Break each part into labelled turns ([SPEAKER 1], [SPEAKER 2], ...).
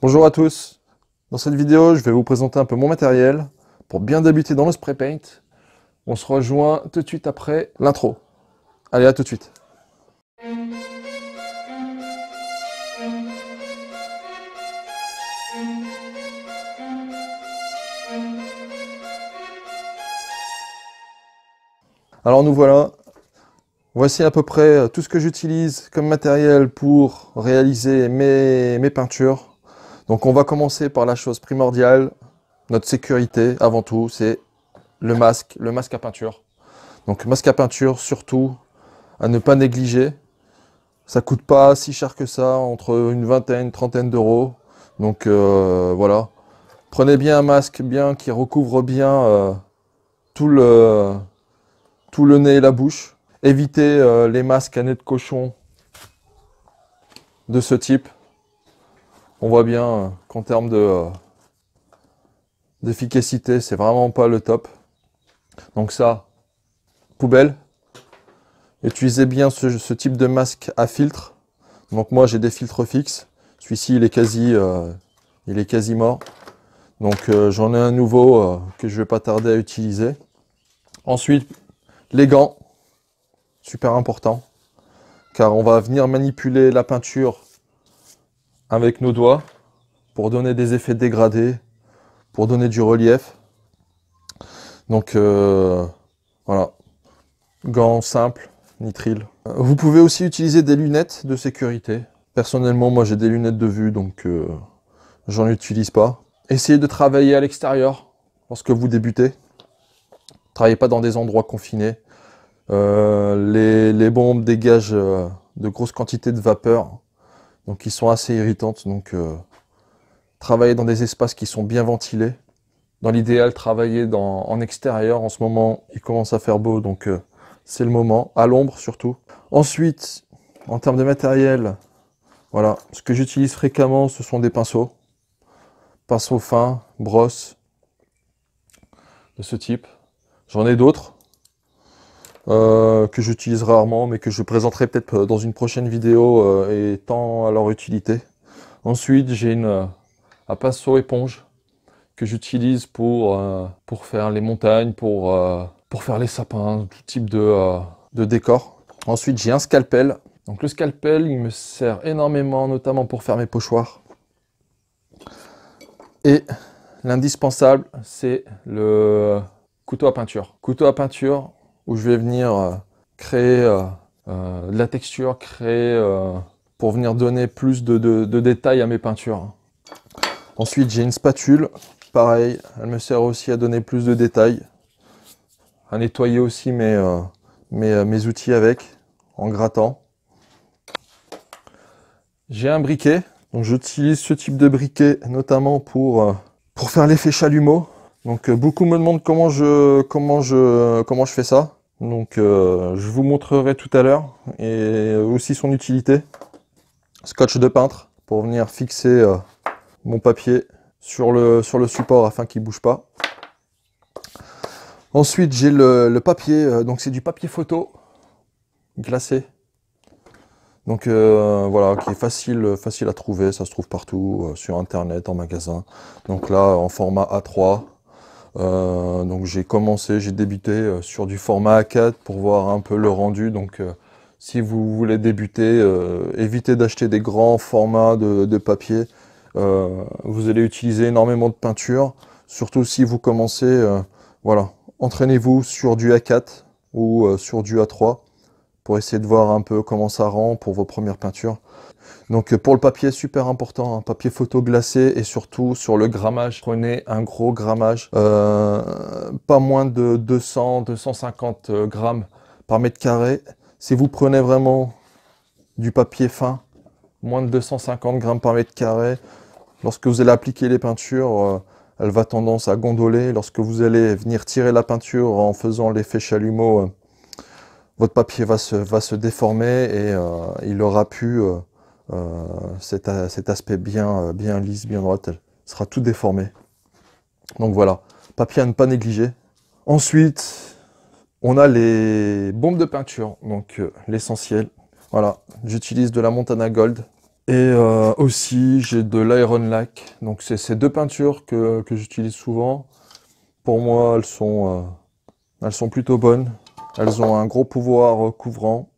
[SPEAKER 1] Bonjour à tous Dans cette vidéo, je vais vous présenter un peu mon matériel pour bien débuter dans le spray paint. On se rejoint tout de suite après l'intro. Allez, à tout de suite Alors nous voilà, voici à peu près tout ce que j'utilise comme matériel pour réaliser mes, mes peintures. Donc on va commencer par la chose primordiale, notre sécurité avant tout, c'est le masque, le masque à peinture. Donc masque à peinture surtout à ne pas négliger. Ça coûte pas si cher que ça, entre une vingtaine, une trentaine d'euros. Donc euh, voilà, prenez bien un masque bien qui recouvre bien euh, tout, le, tout le nez et la bouche. Évitez euh, les masques à nez de cochon de ce type on voit bien euh, qu'en termes de euh, d'efficacité, c'est vraiment pas le top. Donc ça, poubelle. Utilisez bien ce, type de masque à filtre. Donc moi j'ai des filtres fixes. Celui-ci il est quasi, euh, il est quasi mort. Donc j'en ai un nouveau que je vais pas tarder à utiliser. Ensuite, les gants, super important, car on va venir manipuler la peinture avec nos doigts pour donner des effets dégradés, pour donner du relief. Donc euh, voilà, gants simples, nitrile euh, Vous pouvez aussi utiliser des lunettes de sécurité. Personnellement, moi j'ai des lunettes de vue, donc euh, j'en utilise pas. Essayez de travailler à l'extérieur lorsque vous débutez. Travaillez pas dans des endroits confinés. les, bombes dégagent de grosses quantités de vapeur donc qui sont assez irritantes. Donc euh, travailler dans des espaces qui sont bien ventilés. Dans l'idéal, travailler en extérieur. En ce moment, il commence à faire beau, donc euh, c'est le moment. À l'ombre surtout. Ensuite, en termes de matériel, voilà, ce que j'utilise fréquemment, ce sont des pinceaux. Pinceaux fins, brosses de ce type. J'en ai d'autres, euh, que j'utilise rarement, mais que je présenterai peut-être euh, dans une prochaine vidéo euh, et tant à leur utilité. Ensuite, j'ai une à pinceau éponge que j'utilise pour, pour faire les montagnes, pour, pour faire les sapins, tout type de, de décor. Ensuite, j'ai un scalpel. Donc le scalpel, il me sert énormément, notamment pour faire mes pochoirs. Et l'indispensable, c'est le couteau à peinture. Couteau à peinture, où je vais venir euh, créer euh, euh, de la texture, créer pour venir donner plus de, détails à mes peintures. Ensuite, j'ai une spatule. Pareil, elle me sert aussi à donner plus de détails, à nettoyer aussi mes, outils avec, en grattant. J'ai un briquet. Donc j'utilise ce type de briquet notamment pour, pour faire l'effet chalumeau. Donc beaucoup me demandent comment je, comment je, comment je fais ça. Donc euh, je vous montrerai tout à l'heure et aussi son utilité. Scotch de peintre pour venir fixer euh, mon papier sur le, support afin qu'il ne bouge pas. Ensuite j'ai le, papier, euh, donc c'est du papier photo glacé. Donc voilà, qui est facile, facile à trouver, ça se trouve partout, sur internet, en magasin. Donc là en format A3, euh, donc j'ai commencé, j'ai débuté euh, sur du format A4 pour voir un peu le rendu. Donc euh, si vous voulez débuter, évitez d'acheter des grands formats de, de papier. vous allez utiliser énormément de peinture, surtout si vous commencez. voilà, entraînez-vous sur du A4 ou sur du A3 pour essayer de voir un peu comment ça rend pour vos premières peintures. Donc euh, pour le papier, super important, hein. papier photo glacé et surtout sur le grammage, prenez un gros grammage, euh, pas moins de 200-250 euh, grammes par mètre carré. Si vous prenez vraiment du papier fin, moins de 250 grammes par mètre carré, lorsque vous allez appliquer les peintures, elle va tendance à gondoler. Lorsque vous allez venir tirer la peinture en faisant l'effet chalumeau, votre papier va se déformer et il aura pu euh, cet, aspect bien, euh, bien lisse, bien droite, sera tout déformé. Donc voilà, papier à ne pas négliger. Ensuite, on a les bombes de peinture, donc euh, l'essentiel. Voilà, j'utilise de la Montana Gold. Et aussi, j'ai de l'Iron Lac. Donc c'est ces deux peintures que, j'utilise souvent. Pour moi, elles sont plutôt bonnes. Elles ont un gros pouvoir couvrant.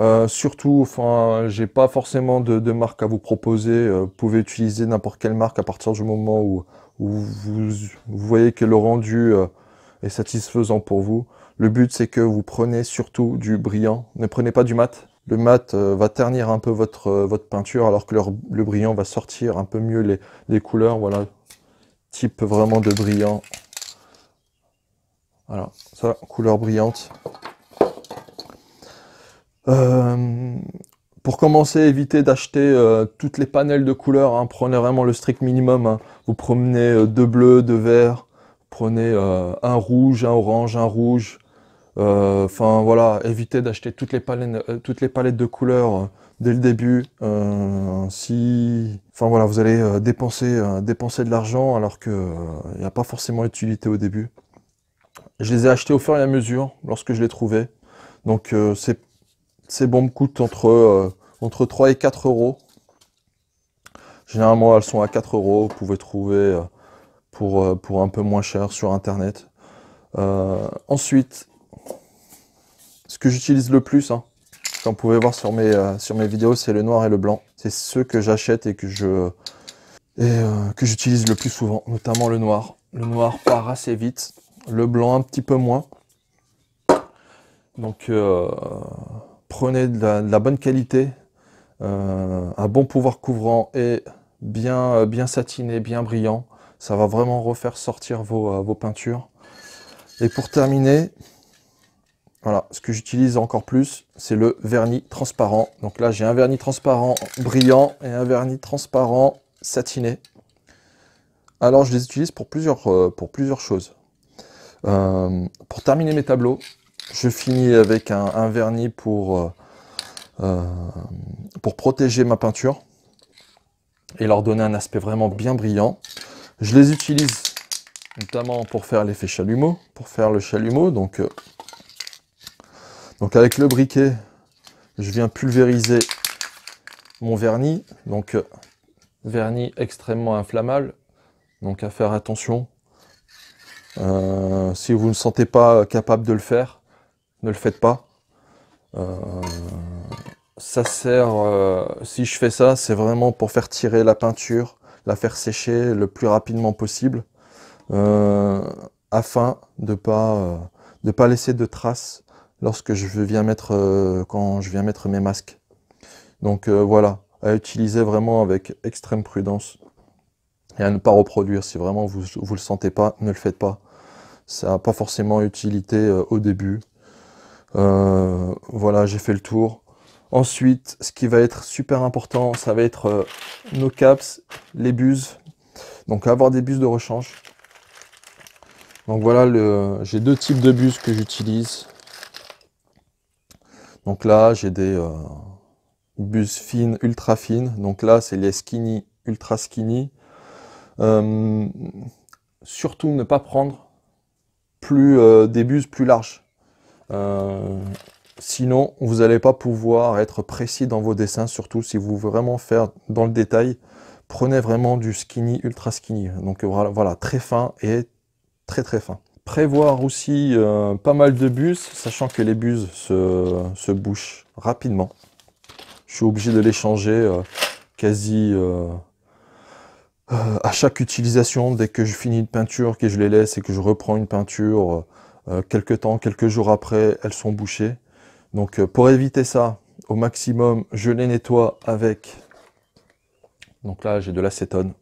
[SPEAKER 1] Euh, surtout, enfin, j'ai pas forcément de, marque à vous proposer. Euh, vous pouvez utiliser n'importe quelle marque à partir du moment où, vous, voyez que le rendu euh, est satisfaisant pour vous. Le but, c'est que vous prenez surtout du brillant. Ne prenez pas du mat. Le mat va ternir un peu votre, votre peinture, alors que le, brillant va sortir un peu mieux les, les couleurs. Voilà, type vraiment de brillant. Voilà, ça, couleur brillante. Euh, pour commencer, évitez d'acheter euh, toutes les panels de couleurs. Hein. Prenez vraiment le strict minimum. Hein. Vous prenez euh, deux bleus, deux verts. Prenez un rouge, un orange, un rouge. Enfin voilà, évitez d'acheter toutes les palettes, toutes les palettes de couleurs dès le début. si, enfin voilà, vous allez dépenser, dépenser de l'argent alors qu'il il n'y a pas forcément utilité au début. Je les ai achetés au fur et à mesure lorsque je les trouvais. Donc c'est ces bombes coûtent entre, euh, entre 3 et 4 euros. Généralement, elles sont à 4 euros. Vous pouvez trouver euh, pour, euh, pour un peu moins cher sur Internet. ensuite, ce que j'utilise le plus, hein, comme vous pouvez voir sur mes, sur mes vidéos, c'est le noir et le blanc. C'est ceux que j'achète et que je que j'utilise le plus souvent, notamment le noir. Le noir part assez vite, le blanc un petit peu moins. Donc, prenez de la, bonne qualité, euh, un bon pouvoir couvrant et bien, euh, bien satiné, bien brillant. Ça va vraiment refaire sortir vos, euh, vos peintures. Et pour terminer, voilà, ce que j'utilise encore plus, c'est le vernis transparent. Donc là, j'ai un vernis transparent brillant et un vernis transparent satiné. Alors, je les utilise pour plusieurs, pour plusieurs choses. pour terminer mes tableaux, je finis avec un, vernis pour, euh, euh, pour protéger ma peinture et leur donner un aspect vraiment bien brillant. Je les utilise notamment pour faire l'effet chalumeau, pour faire le chalumeau. Donc, euh, donc avec le briquet, je viens pulvériser mon vernis. Donc vernis extrêmement inflammable, donc à faire attention. si vous ne sentez pas capable de le faire, ne le faites pas. Euh, ça sert, euh, si je fais ça, c'est vraiment pour faire tirer la peinture, la faire sécher le plus rapidement possible, euh, afin de pas pas laisser de traces lorsque je viens mettre quand je viens mettre mes masques. Donc voilà, à utiliser vraiment avec extrême prudence et à ne pas reproduire. Si vraiment vous vous le sentez pas, ne le faites pas. Ça n'a pas forcément utilité au début. Euh, voilà, j'ai fait le tour. Ensuite, ce qui va être super important, ça va être euh, nos caps, les buses. Donc avoir des buses de rechange. Donc voilà, j'ai deux types de buses que j'utilise. Donc là, j'ai des euh, buses fines, ultra fines. Donc là, c'est les skinny, ultra skinny. surtout ne pas prendre plus des buses plus larges. Euh, sinon, vous n'allez pas pouvoir être précis dans vos dessins, surtout si vous voulez vraiment faire dans le détail. Prenez vraiment du skinny, ultra skinny. Donc voilà, très fin et très très fin prévoir aussi euh, pas mal de buses, sachant que les buses se, bouchent rapidement. Je suis obligé de les changer euh, quasi à chaque utilisation. Dès que je finis une peinture, que je les laisse et que je reprends une peinture, euh, quelques temps, quelques jours après, elles sont bouchées. Donc euh, pour éviter ça, au maximum, je les nettoie avec... Donc là, j'ai de l'acétone.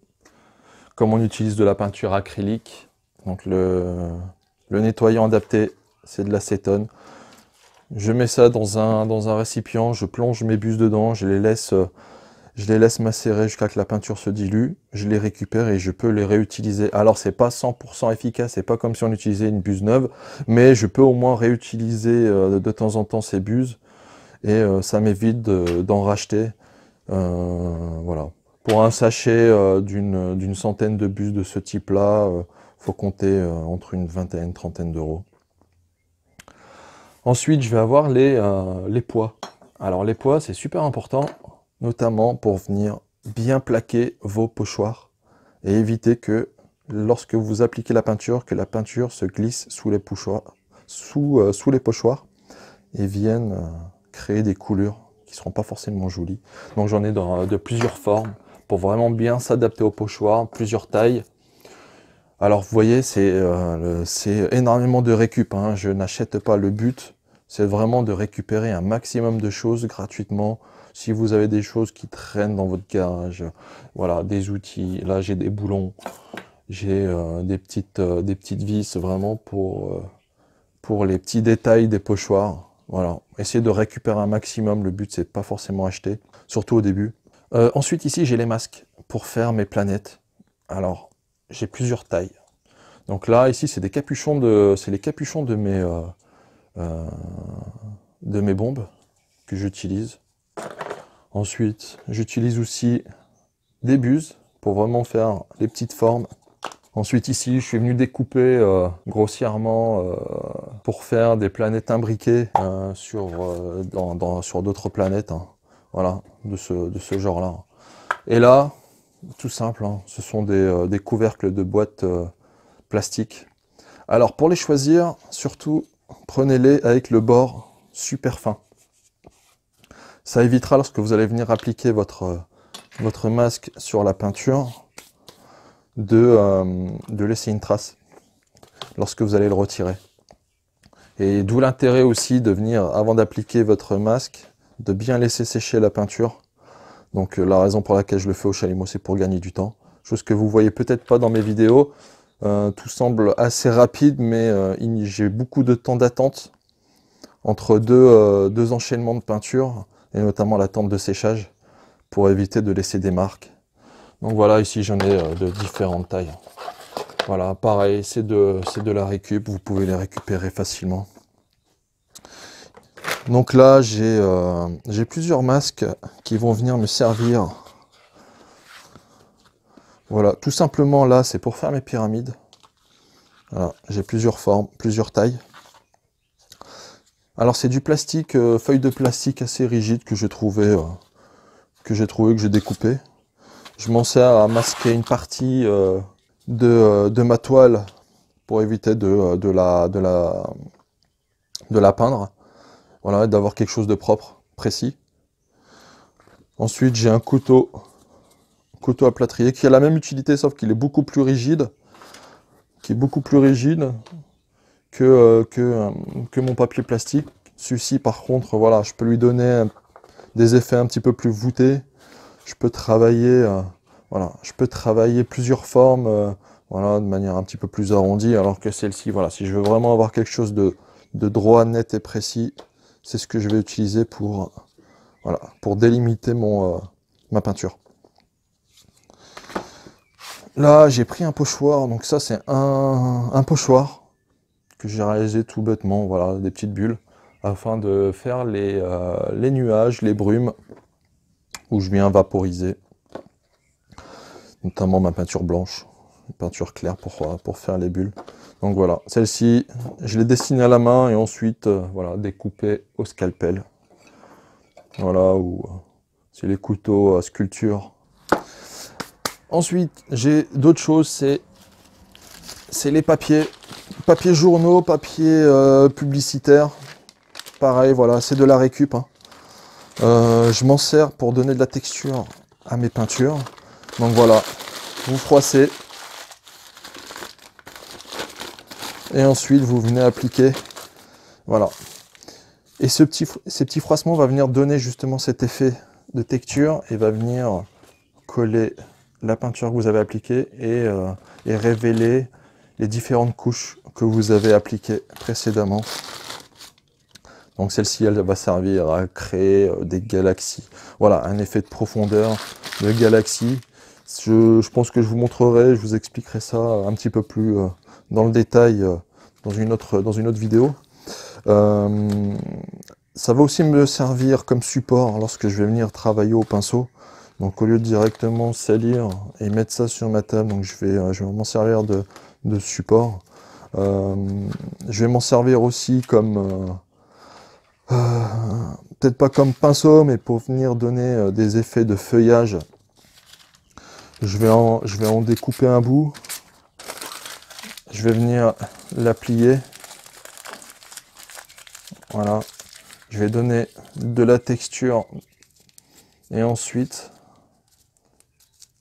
[SPEAKER 1] Comme on utilise de la peinture acrylique, donc le, nettoyant adapté, c'est de l'acétone. Je mets ça dans un, dans un récipient, je plonge mes bus dedans, je les laisse euh, je les laisse macérer jusqu'à que la peinture se dilue, je les récupère et je peux les réutiliser. Alors c'est pas 100% efficace, c'est pas comme si on utilisait une buse neuve, mais je peux au moins réutiliser euh, de temps en temps ces buses et euh, ça m'évite d'en racheter. Euh, voilà. Pour un sachet d'une centaine de buses de ce type-là, faut compter entre une vingtaine, trentaine d'euros. Ensuite, je vais avoir les, les poids. Alors les poids, c'est super important notamment pour venir bien plaquer vos pochoirs et éviter que lorsque vous appliquez la peinture, que la peinture se glisse sous les, pochoirs, sous, euh, les pochoirs et vienne euh, créer des coulures qui ne seront pas forcément jolies. Donc j'en ai de plusieurs formes pour vraiment bien s'adapter aux pochoirs plusieurs tailles. Alors vous voyez, c'est euh, énormément de récup, hein. je n'achète pas le but, c'est vraiment de récupérer un maximum de choses gratuitement, si vous avez des choses qui traînent dans votre garage, voilà, des outils. Là, j'ai des boulons, j'ai euh, des petites, euh, des petites vis vraiment pour euh, pour les petits détails des pochoirs. Voilà, essayez de récupérer un maximum. Le but, c'est de pas forcément acheter, surtout au début. ensuite, ici, j'ai les masques pour faire mes planètes. Alors, j'ai plusieurs tailles. Donc là, ici, c'est des capuchons de, c'est les capuchons de mes, de mes bombes que j'utilise. Ensuite, j'utilise aussi des buses pour vraiment faire les petites formes. Ensuite ici, je suis venu découper euh, grossièrement euh, pour faire des planètes imbriquées euh, sur d'autres planètes. Hein. Voilà, de ce, genre-là. Et là, tout simple, hein, ce sont des, couvercles de boîtes plastiques. Alors pour les choisir, surtout, prenez-les avec le bord super fin. Ça évitera lorsque vous allez venir appliquer votre, euh, votre masque sur la peinture de, euh, de laisser une trace lorsque vous allez le retirer. Et d'où l'intérêt aussi de venir, avant d'appliquer votre masque, de bien laisser sécher la peinture. Donc euh, la raison pour laquelle je le fais au chalumeau, c'est pour gagner du temps. Chose que vous voyez peut-être pas dans mes vidéos. tout semble assez rapide, mais j'ai beaucoup de temps d'attente entre deux, deux enchaînements de peinture et notamment la tente de séchage pour éviter de laisser des marques. Donc voilà, ici j'en ai euh, de différentes tailles. Voilà, pareil, c'est de, de la récup, vous pouvez les récupérer facilement. Donc là, j'ai euh, j'ai plusieurs masques qui vont venir me servir. Voilà, tout simplement là, c'est pour faire mes pyramides. j'ai plusieurs formes, plusieurs tailles. Alors c'est du plastique, euh, feuille de plastique assez rigide que j'ai trouvé, euh, que j'ai trouvé, que j'ai découpé. Je m'en sers à masquer une partie euh, de, ma toile pour éviter de, la, de la peindre. Voilà, d'avoir quelque chose de propre, précis. Ensuite j'ai un couteau, couteau à plâtrier qui a la même utilité sauf qu'il est beaucoup plus rigide, qui est beaucoup plus rigide euh, euh, que, mon papier plastique. Celui-ci, par contre, voilà, je peux lui donner des effets un petit peu plus voûtés. Je peux travailler, euh, voilà, je peux travailler plusieurs formes, voilà, de manière un petit peu plus arrondie, alors que celle-ci, voilà, si je veux vraiment avoir quelque chose de, droit, net et précis, c'est ce que je vais utiliser pour, voilà, pour délimiter mon, ma peinture. Là, j'ai pris un pochoir, donc ça c'est un pochoir, que j'ai réalisé tout bêtement, voilà, des petites bulles, afin de faire les, euh, les nuages, les brumes, où je viens vaporiser, notamment ma peinture blanche, peinture claire pour, euh, pour faire les bulles. Donc voilà, celle-ci, je l'ai dessinée à la main et ensuite, euh, voilà, découpée au scalpel. Voilà, ou c'est les couteaux à sculpture. Ensuite, j'ai d'autres choses, c'est les papiers Papier journaux, papier euh, publicitaire. Pareil, voilà, c'est de la récup. Hein. Euh, je m'en sers pour donner de la texture à mes peintures. Donc voilà, vous froissez. Et ensuite, vous venez appliquer. Voilà. Et ce petit, ces petits froissements va venir donner justement cet effet de texture et va venir coller la peinture que vous avez appliquée et euh, révéler les différentes couches que vous avez appliquées précédemment. Donc celle-ci, elle va servir à créer euh, des galaxies. Voilà, un effet de profondeur de galaxies. Je, pense que je vous montrerai, je vous expliquerai ça un petit peu plus euh, dans le détail euh, dans une autre, dans une autre vidéo. ça va aussi me servir comme support lorsque je vais venir travailler au pinceau. Donc au lieu de directement salir et mettre ça sur ma table, donc je vais, je vais m'en servir de, de support. Euh, je vais m'en servir aussi comme... Euh, euh, peut-être pas comme pinceau, mais pour venir donner des effets de feuillage. Je vais, en, je vais en découper un bout. Je vais venir la plier. Voilà. Je vais donner de la texture. Et ensuite,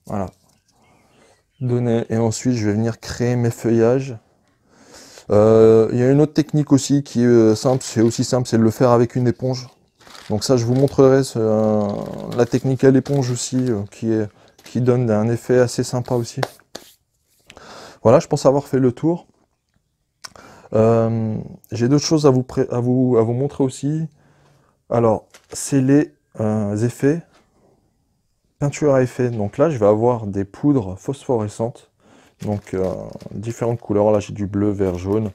[SPEAKER 1] voilà, donner et ensuite je vais venir créer mes feuillages. Euh, il y a une autre technique aussi qui est euh, simple, c'est aussi simple, c'est de le faire avec une éponge. Donc ça je vous montrerai la technique à l'éponge aussi euh, qui, est, qui donne un effet assez sympa aussi. Voilà, je pense avoir fait le tour. J'ai d'autres choses à vous, à, vous, à vous montrer aussi. Alors, c'est les effets peinture à effet. Donc là, je vais avoir des poudres phosphorescentes. Donc euh, différentes couleurs. Là, j'ai du bleu, vert, jaune.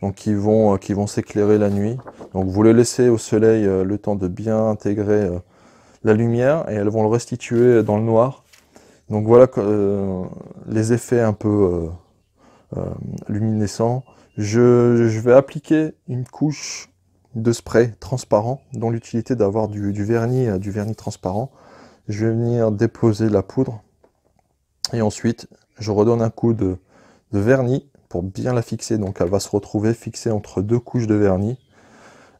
[SPEAKER 1] Donc qui vont, euh, vont s'éclairer la nuit. Donc vous le laissez au soleil euh, le temps de bien intégrer la lumière et elles vont le restituer dans le noir. Donc voilà les effets un peu luminescents. Je, vais appliquer une couche de spray transparent, dont l'utilité d'avoir du, vernis, du vernis transparent je vais venir déposer la poudre et ensuite je redonne un coup de, vernis pour bien la fixer donc elle va se retrouver fixée entre deux couches de vernis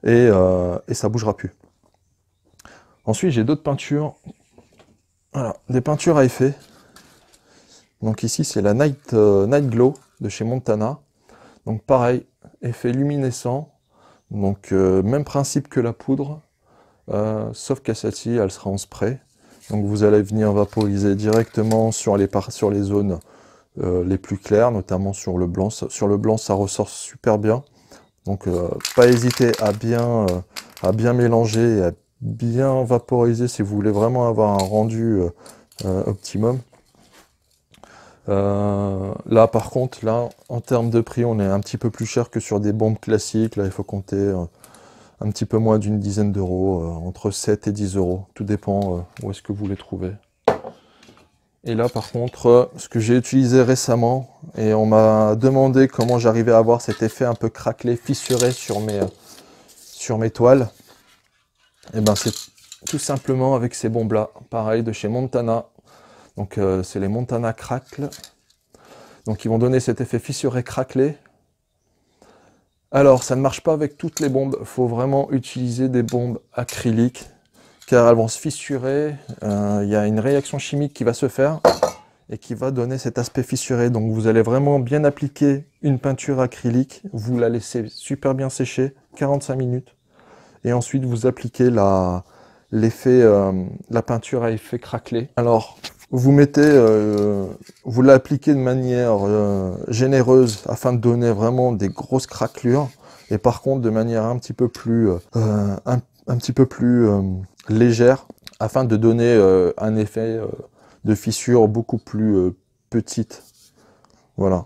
[SPEAKER 1] et, ça euh, ne ça bougera plus ensuite j'ai d'autres peintures voilà, des peintures à effet donc ici c'est la Night, euh, Glow de chez Montana donc pareil effet luminescent donc euh, même principe que la poudre sauf qu'à celle-ci elle sera en spray donc vous allez venir vaporiser directement sur les, sur les zones euh, les plus claires, notamment sur le blanc. Sur le blanc, ça ressort super bien. Donc euh, pas hésiter à bien, euh, à bien mélanger et à bien vaporiser si vous voulez vraiment avoir un rendu optimum. là par contre, là en termes de prix, on est un petit peu plus cher que sur des bombes classiques. Là il faut compter un petit peu moins d'une dizaine d'euros, euh, entre 7 et 10 euros, tout dépend euh, où est-ce que vous les trouvez. Et là par contre, euh, ce que j'ai utilisé récemment, et on m'a demandé comment j'arrivais à avoir cet effet un peu craquelé, fissuré sur mes, sur mes toiles, et eh ben c'est tout simplement avec ces bombes là, pareil de chez Montana. Donc c'est les Montana Crackle. Donc ils vont donner cet effet fissuré craquelé alors, ça ne marche pas avec toutes les bombes. Il faut vraiment utiliser des bombes acryliques, car elles vont se fissurer. Euh, il y a une réaction chimique qui va se faire et qui va donner cet aspect fissuré. Donc, vous allez vraiment bien appliquer une peinture acrylique. Vous la laissez super bien sécher, 45 minutes. Et ensuite, vous appliquez la, euh, la peinture à effet craquelé. Alors, vous mettez, euh, vous l'appliquez de manière euh, généreuse afin de donner vraiment des grosses craquelures, et par contre de manière un petit peu plus, euh, un, petit peu plus légère afin de donner un effet de fissure beaucoup plus petite. Voilà.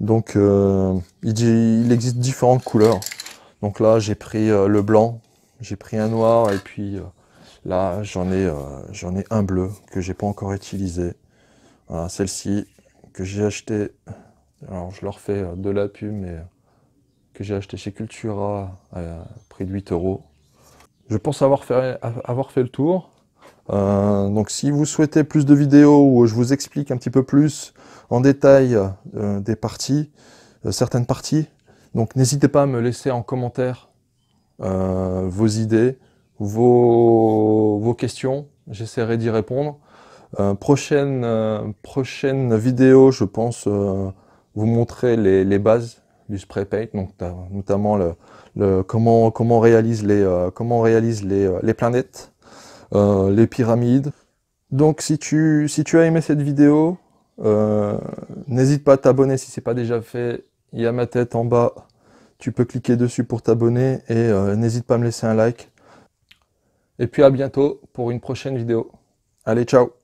[SPEAKER 1] Donc il, il, existe différentes couleurs. Donc là j'ai pris le blanc, j'ai pris un noir et puis Là, j'en ai, euh, j'en ai un bleu que je j'ai pas encore utilisé. celle-ci que j'ai acheté. Alors, je leur fais euh, de la pub, mais euh, que j'ai acheté chez Cultura à prix de 8 euros. Je pense avoir fait, avoir fait le tour. donc si vous souhaitez plus de vidéos où je vous explique un petit peu plus en détail des parties, certaines parties, donc n'hésitez pas à me laisser en commentaire vos idées vos, vos questions. J'essaierai d'y répondre. Euh, prochaine, euh, prochaine vidéo, je pense euh, vous montrer les, les, bases du spray paint, donc notamment le, comment, comment on réalise les, comment réalise les, planètes, les pyramides. Donc si tu, si tu as aimé cette vidéo, n'hésite pas à t'abonner si c'est pas déjà fait. Il y a ma tête en bas, tu peux cliquer dessus pour t'abonner et n'hésite pas à me laisser un like. Et puis à bientôt pour une prochaine vidéo. Allez, ciao